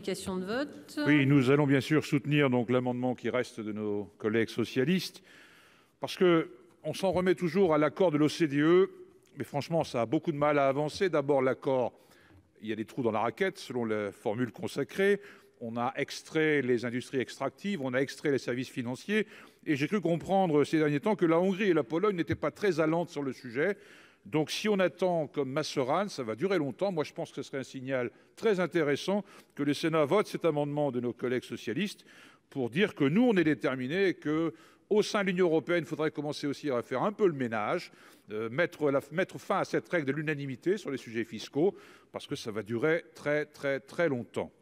de vote. Oui, nous allons bien sûr soutenir donc l'amendement qui reste de nos collègues socialistes parce que on s'en remet toujours à l'accord de l'OCDE, mais franchement, ça a beaucoup de mal à avancer. D'abord l'accord, il y a des trous dans la raquette selon la formule consacrée. On a extrait les industries extractives, on a extrait les services financiers et j'ai cru comprendre ces derniers temps que la Hongrie et la Pologne n'étaient pas très allantes sur le sujet. Donc si on attend comme Masseran, ça va durer longtemps. Moi, je pense que ce serait un signal très intéressant que le Sénat vote cet amendement de nos collègues socialistes pour dire que nous, on est déterminés et que au sein de l'Union européenne, il faudrait commencer aussi à faire un peu le ménage, euh, mettre, mettre fin à cette règle de l'unanimité sur les sujets fiscaux, parce que ça va durer très très très longtemps.